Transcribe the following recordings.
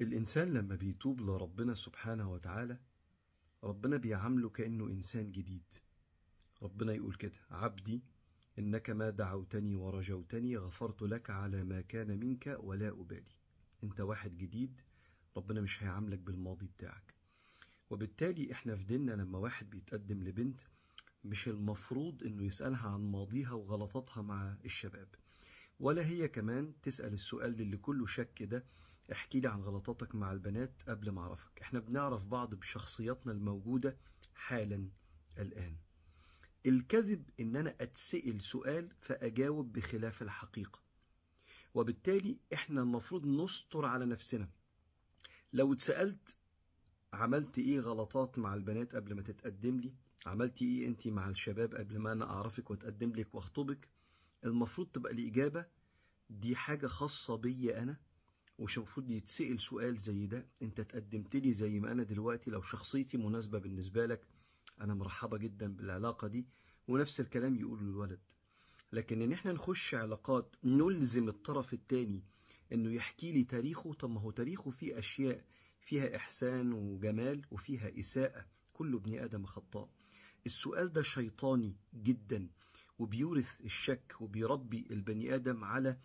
الإنسان لما بيتوب لربنا سبحانه وتعالى ربنا بيعامله كأنه إنسان جديد ربنا يقول كده عبدي إنك ما دعوتني ورجوتني غفرت لك على ما كان منك ولا أبالي أنت واحد جديد ربنا مش هيعاملك بالماضي بتاعك وبالتالي إحنا في ديننا لما واحد بيتقدم لبنت مش المفروض إنه يسألها عن ماضيها وغلطاتها مع الشباب ولا هي كمان تسأل السؤال اللي كله شك ده احكي لي عن غلطاتك مع البنات قبل ما اعرفك احنا بنعرف بعض بشخصياتنا الموجودة حالا الآن الكذب ان انا اتسأل سؤال فاجاوب بخلاف الحقيقة وبالتالي احنا المفروض نستر على نفسنا لو اتسألت عملت ايه غلطات مع البنات قبل ما تتقدم لي عملت ايه انت مع الشباب قبل ما انا اعرفك واتقدم لك واخطبك المفروض تبقى الاجابه دي حاجه خاصه بيا انا ومش المفروض يتسأل سؤال زي ده انت تقدمت لي زي ما انا دلوقتي لو شخصيتي مناسبة بالنسبة لك انا مرحبة جدا بالعلاقة دي ونفس الكلام يقوله الولد لكن ان احنا نخش علاقات نلزم الطرف الثاني انه يحكي لي تاريخه طب ما هو تاريخه فيه اشياء فيها احسان وجمال وفيها اساءة كل ابن ادم خطاء السؤال ده شيطاني جدا وبيورث الشك وبيربي البني ادم على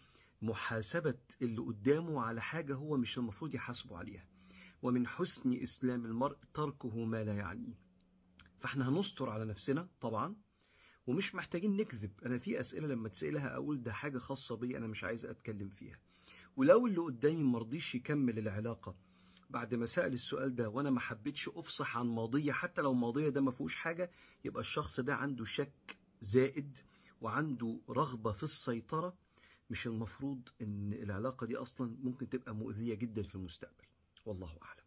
محاسبة اللي قدامه على حاجة هو مش المفروض يحاسبه عليها ومن حسن إسلام المرء تركه ما لا يعنيه فاحنا هنستر على نفسنا طبعا ومش محتاجين نكذب انا في اسئله لما تسالها اقول ده حاجه خاصه بي انا مش عايز اتكلم فيها ولو اللي قدامي مرضيش يكمل العلاقه بعد ما سال السؤال ده وانا ما حبيتش افصح عن ماضيه حتى لو ماضيه ده ما فيهوش حاجه يبقى الشخص ده عنده شك زائد وعنده رغبه في السيطره مش المفروض ان العلاقه دي اصلا ممكن تبقى مؤذيه جدا في المستقبل والله اعلم